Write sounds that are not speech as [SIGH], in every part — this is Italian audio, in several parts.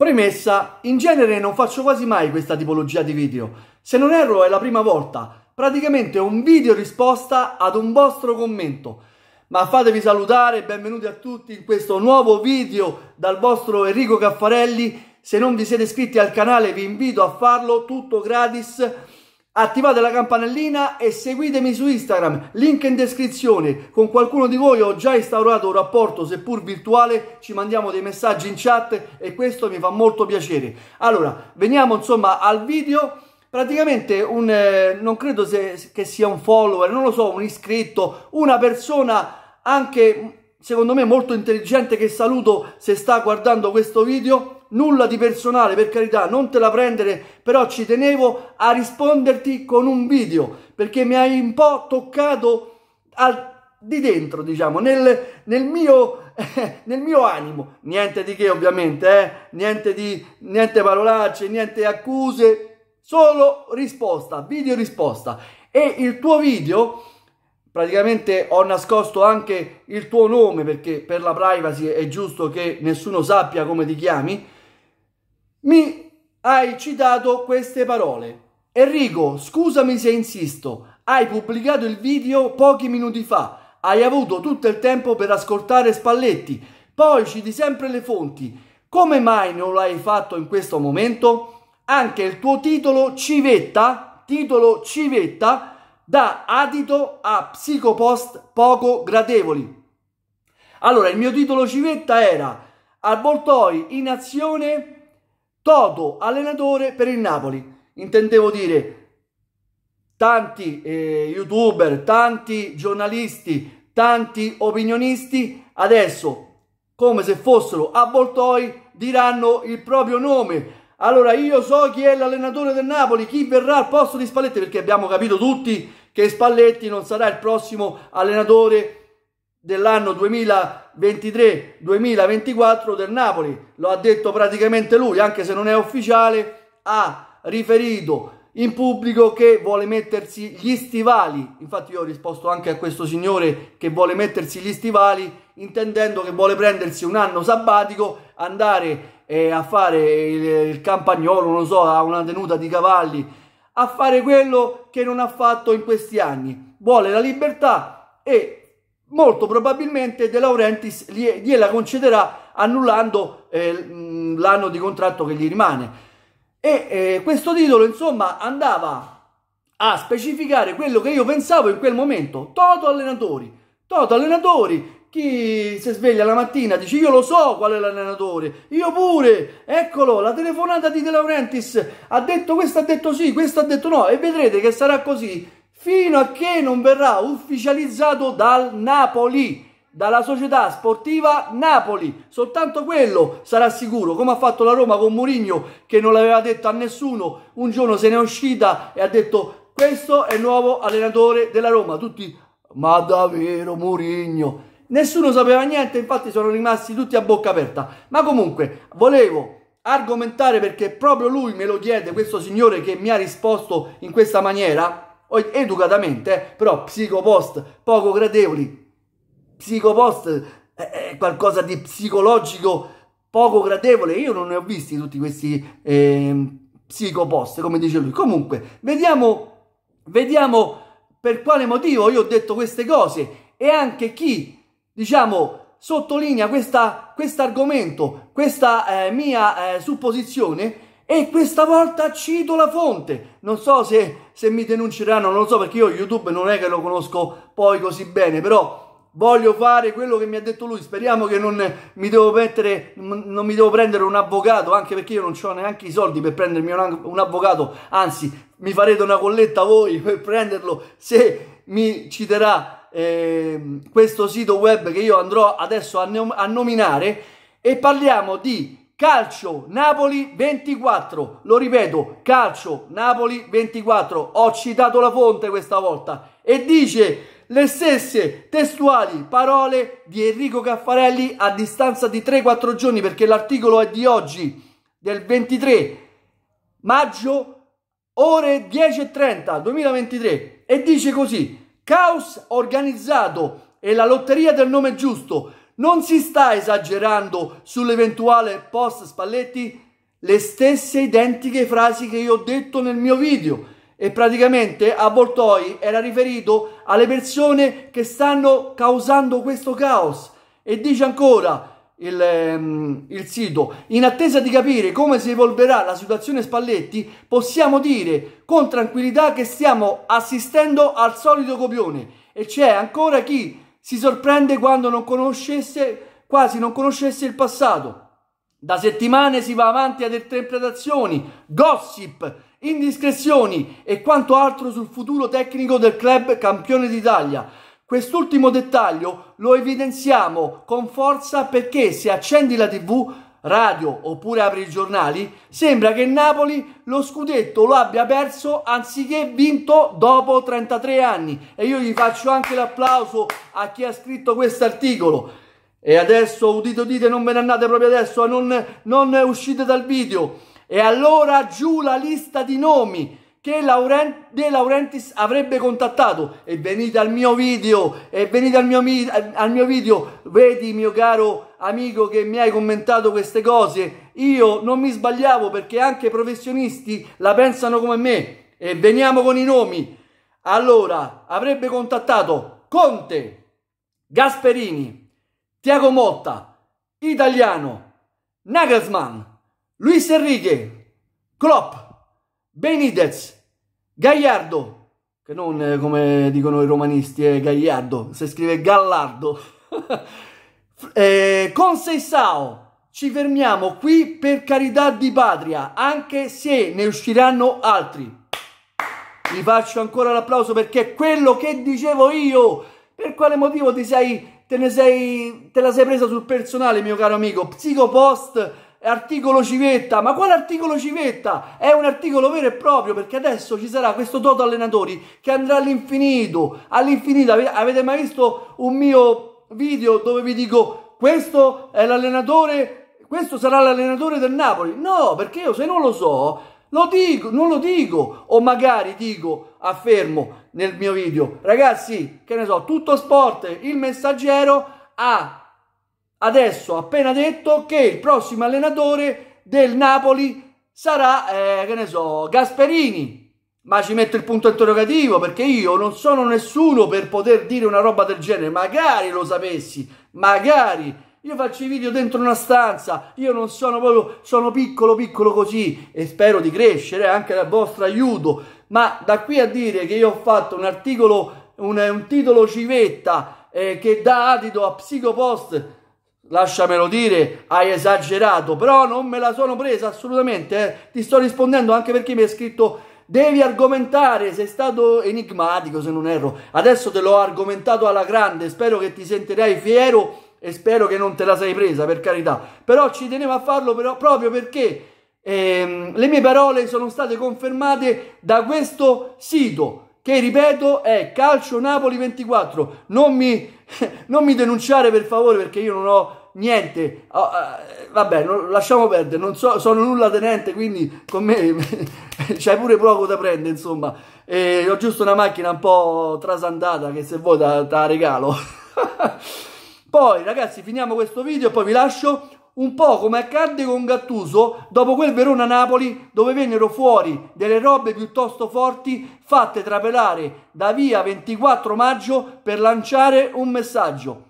Premessa, in genere non faccio quasi mai questa tipologia di video. Se non erro è la prima volta, praticamente un video risposta ad un vostro commento. Ma fatevi salutare, benvenuti a tutti in questo nuovo video dal vostro Enrico Caffarelli. Se non vi siete iscritti al canale vi invito a farlo, tutto gratis Attivate la campanellina e seguitemi su Instagram, link in descrizione. Con qualcuno di voi ho già instaurato un rapporto, seppur virtuale, ci mandiamo dei messaggi in chat e questo mi fa molto piacere. Allora, veniamo insomma al video. Praticamente un, eh, non credo se, che sia un follower, non lo so, un iscritto, una persona anche secondo me molto intelligente che saluto se sta guardando questo video nulla di personale, per carità, non te la prendere, però ci tenevo a risponderti con un video, perché mi hai un po' toccato al, di dentro, diciamo, nel, nel, mio, eh, [LAUGHS] nel mio animo. Niente di che, ovviamente, eh? niente, di, niente parolacce, niente accuse, solo risposta, video risposta. E il tuo video praticamente ho nascosto anche il tuo nome perché per la privacy è giusto che nessuno sappia come ti chiami mi hai citato queste parole. Enrico, scusami se insisto, hai pubblicato il video pochi minuti fa, hai avuto tutto il tempo per ascoltare Spalletti, poi citi sempre le fonti. Come mai non l'hai fatto in questo momento? Anche il tuo titolo Civetta, titolo Civetta, dà adito a psicopost poco gradevoli. Allora, il mio titolo Civetta era Alvoltoi in azione Toto allenatore per il Napoli. Intendevo dire, tanti eh, youtuber, tanti giornalisti, tanti opinionisti, adesso come se fossero avvoltoi diranno il proprio nome. Allora io so chi è l'allenatore del Napoli, chi verrà al posto di Spalletti, perché abbiamo capito tutti che Spalletti non sarà il prossimo allenatore dell'anno 2020 2023-2024 del Napoli, lo ha detto praticamente lui, anche se non è ufficiale, ha riferito in pubblico che vuole mettersi gli stivali. Infatti io ho risposto anche a questo signore che vuole mettersi gli stivali intendendo che vuole prendersi un anno sabbatico, andare eh, a fare il, il campagnolo, non so, a una tenuta di cavalli, a fare quello che non ha fatto in questi anni. Vuole la libertà e molto probabilmente De Laurentiis gliela concederà annullando eh, l'anno di contratto che gli rimane. E eh, questo titolo, insomma, andava a specificare quello che io pensavo in quel momento. Toto allenatori, Toto allenatori, chi si sveglia la mattina dice io lo so qual è l'allenatore, io pure, eccolo, la telefonata di De Laurentiis ha detto questo, ha detto sì, questo ha detto no e vedrete che sarà così fino a che non verrà ufficializzato dal Napoli dalla società sportiva Napoli. Soltanto quello sarà sicuro, come ha fatto la Roma con Mourinho che non l'aveva detto a nessuno. Un giorno se n'è uscita e ha detto questo è il nuovo allenatore della Roma. Tutti, ma davvero Mourinho? Nessuno sapeva niente, infatti sono rimasti tutti a bocca aperta. Ma comunque, volevo argomentare perché proprio lui me lo chiede, questo signore che mi ha risposto in questa maniera educatamente, però psicopost poco gradevoli, psicopost è eh, eh, qualcosa di psicologico poco gradevole, io non ne ho visti tutti questi eh, psicopost, come dice lui. Comunque, vediamo, vediamo per quale motivo io ho detto queste cose e anche chi, diciamo, sottolinea questo quest argomento, questa eh, mia eh, supposizione e questa volta cito la fonte. Non so se se mi denunceranno, non lo so perché io YouTube non è che lo conosco poi così bene, però voglio fare quello che mi ha detto lui. Speriamo che non mi devo, mettere, non mi devo prendere un avvocato, anche perché io non ho neanche i soldi per prendermi un, avvocato. Anzi, mi farete una colletta voi [LAUGHS] per prenderlo se mi citerà eh, questo sito web che io andrò adesso a, nom a nominare. E parliamo di Calcio Napoli 24, lo ripeto, Calcio Napoli 24, ho citato la fonte questa volta e dice le stesse testuali parole di Enrico Caffarelli a distanza di 3-4 giorni perché l'articolo è di oggi, del 23 maggio, ore 10.30 2023 e dice così, caos organizzato e la lotteria del nome giusto non si sta esagerando sull'eventuale post Spalletti? Le stesse identiche frasi che io ho detto nel mio video e praticamente a Voltoi era riferito alle persone che stanno causando questo caos e dice ancora il, ehm, il, sito. In attesa di capire come si evolverà la situazione Spalletti, possiamo dire con tranquillità che stiamo assistendo al solito copione e c'è ancora chi si sorprende quando non conoscesse, quasi non conoscesse il passato. Da settimane si va avanti ad interpretazioni, gossip, indiscrezioni e quanto altro sul futuro tecnico del club campione d'Italia. Quest'ultimo dettaglio lo evidenziamo con forza perché se accendi la tv radio oppure apri i giornali, sembra che Napoli lo scudetto lo abbia perso anziché vinto dopo 33 anni. E io gli faccio anche l'applauso a chi ha scritto questo articolo. E adesso, udito dite, non ve ne andate proprio adesso, non, non uscite dal video. E allora giù la lista di nomi che De Laurentiis avrebbe contattato e venite al mio video e venite al mio, al mio, video vedi mio caro amico che mi hai commentato queste cose io non mi sbagliavo perché anche i professionisti la pensano come me e veniamo con i nomi allora avrebbe contattato Conte Gasperini Tiago Motta Italiano Nagelsmann Luis Enrique Klopp Benidez, Gagliardo, che non eh, come dicono i romanisti è Gagliardo, si scrive Gallardo, [LAUGHS] eh, con Seisao. Ci fermiamo qui per carità di patria, anche se ne usciranno altri. Vi faccio ancora l'applauso perché quello che dicevo io. Per quale motivo ti sei, te, ne sei, te la sei presa sul personale, mio caro amico? Psicopost articolo civetta, ma quale articolo civetta? È un articolo vero e proprio perché adesso ci sarà questo Toto Allenatori che andrà all'infinito, all'infinito. Avete mai visto un mio video dove vi dico questo è l'allenatore, questo sarà l'allenatore del Napoli? No, perché io se non lo so, lo dico, non lo dico, o magari dico, affermo nel mio video, ragazzi, che ne so, tutto sport, il messaggero ha adesso appena detto che il prossimo allenatore del Napoli sarà, eh, che ne so, Gasperini. Ma ci metto il punto interrogativo perché io non sono nessuno per poter dire una roba del genere. Magari lo sapessi, magari. Io faccio i video dentro una stanza, io non sono proprio, sono piccolo piccolo così e spero di crescere anche dal vostro aiuto. Ma da qui a dire che io ho fatto un articolo, un, un titolo civetta eh, che dà adito a psicopost lasciamelo dire, hai esagerato, però non me la sono presa assolutamente, eh. ti sto rispondendo anche perché mi hai scritto devi argomentare, sei stato enigmatico se non erro, adesso te l'ho argomentato alla grande, spero che ti sentirai fiero e spero che non te la sei presa per carità, però ci tenevo a farlo però, proprio perché ehm, le mie parole sono state confermate da questo sito che ripeto è Calcio Napoli 24. Non mi, [LAUGHS] non mi, denunciare per favore perché io non ho niente, oh, uh, vabbè, non, lasciamo perdere, non so, sono nulla tenente, quindi con me [LAUGHS] c'hai pure poco da prendere, insomma. E ho giusto una macchina un po' trasandata che se vuoi te la regalo. [LAUGHS] poi, ragazzi, finiamo questo video e poi vi lascio un po' come accadde con Gattuso dopo quel Verona-Napoli dove vennero fuori delle robe piuttosto forti fatte trapelare da via 24 maggio per lanciare un messaggio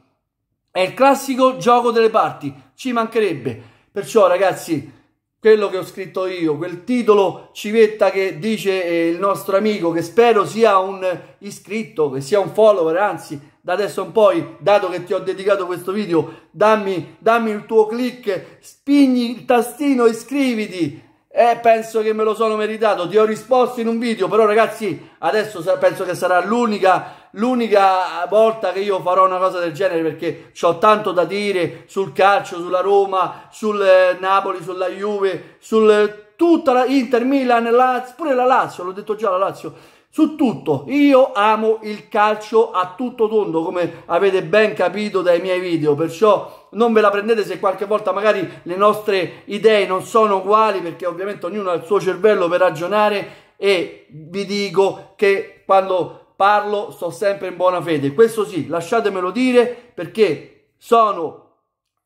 è il classico gioco delle parti, ci mancherebbe. Perciò ragazzi, quello che ho scritto io, quel titolo civetta che dice eh, il nostro amico, che spero sia un iscritto, che sia un follower, anzi da adesso in poi, dato che ti ho dedicato questo video, dammi, dammi il tuo click, spingi il tastino, iscriviti. Eh, penso che me lo sono meritato, ti ho risposto in un video, però ragazzi, adesso penso che sarà l'unica l'unica volta che io farò una cosa del genere perché ho tanto da dire sul calcio, sulla Roma, sul eh, Napoli, sulla Juve, su eh, tutta la Inter, Milan, Lazio, pure la Lazio, l'ho detto già la Lazio, su tutto. Io amo il calcio a tutto tondo, come avete ben capito dai miei video, perciò non ve la prendete se qualche volta magari le nostre idee non sono uguali, perché ovviamente ognuno ha il suo cervello per ragionare e vi dico che quando parlo, sto sempre in buona fede. Questo sì, lasciatemelo dire perché sono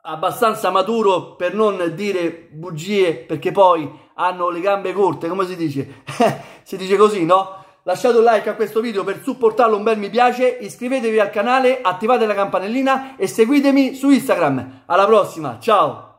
abbastanza maturo per non dire bugie perché poi hanno le gambe corte, come si dice? [LAUGHS] si dice così, no? Lasciate un like a questo video per supportarlo, un bel mi piace, iscrivetevi al canale, attivate la campanellina e seguitemi su Instagram. Alla prossima, ciao!